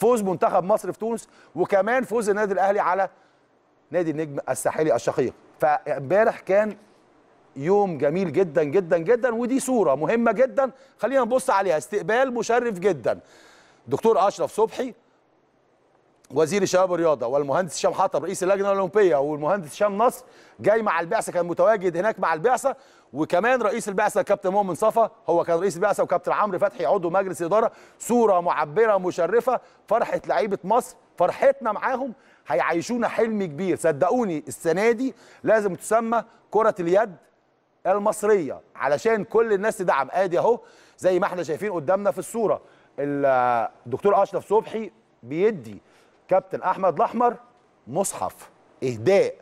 فوز منتخب مصر في تونس وكمان فوز النادي الاهلي على نادي النجم الساحلي الشقيق فامبارح كان يوم جميل جدا جدا جدا ودي صوره مهمه جدا خلينا نبص عليها استقبال مشرف جدا دكتور اشرف صبحي وزير الشباب والرياضه والمهندس هشام حطب رئيس اللجنه الاولمبيه والمهندس هشام نصر جاي مع البعثه كان متواجد هناك مع البعثه وكمان رئيس البعثه كابتن مؤمن صفا هو كان رئيس البعثه وكابتن عمرو فتحي عضو مجلس الاداره صوره معبره مشرفه فرحه لعيبه مصر فرحتنا معاهم هيعيشونا حلم كبير صدقوني السنه دي لازم تسمى كره اليد المصريه علشان كل الناس تدعم ادي اهو زي ما احنا شايفين قدامنا في الصوره الدكتور اشرف صبحي بيدي كابتن احمد الاحمر مصحف اهداء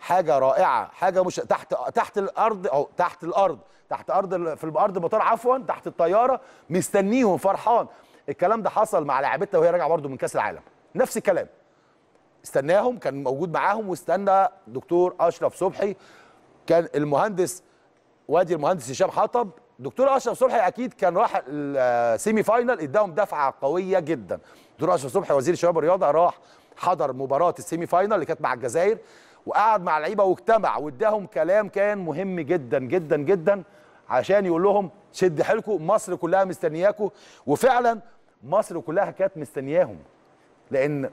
حاجه رائعه حاجه مش تحت تحت الارض او تحت الارض تحت ارض في الارض المطار عفوا تحت الطياره مستنيهم فرحان الكلام ده حصل مع لاعبتنا وهي راجعه برده من كاس العالم نفس الكلام استناهم كان موجود معاهم واستنى دكتور اشرف صبحي كان المهندس وادي المهندس هشام حطب دكتور اشرف صبحي اكيد كان راح السيمي فاينل اداهم دفعه قويه جدا دكتور اشرف صبحي وزير الشباب والرياضه راح حضر مباراه السيمي فاينل اللي كانت مع الجزائر وقعد مع اللعيبه واجتمع واداهم كلام كان مهم جدا جدا جدا عشان يقول لهم شد حيلكم مصر كلها مستنياكم وفعلا مصر كلها كانت مستنياهم لان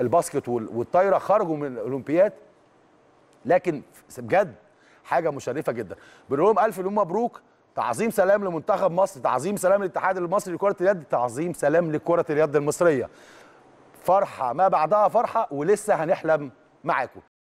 الباسكت والطايره خرجوا من الاولمبياد لكن بجد حاجه مشرفه جدا بنقول لهم الف مبروك تعظيم سلام لمنتخب مصر تعظيم سلام للاتحاد المصري لكره اليد تعظيم سلام لكره اليد المصريه فرحه ما بعدها فرحه ولسه هنحلم معاكم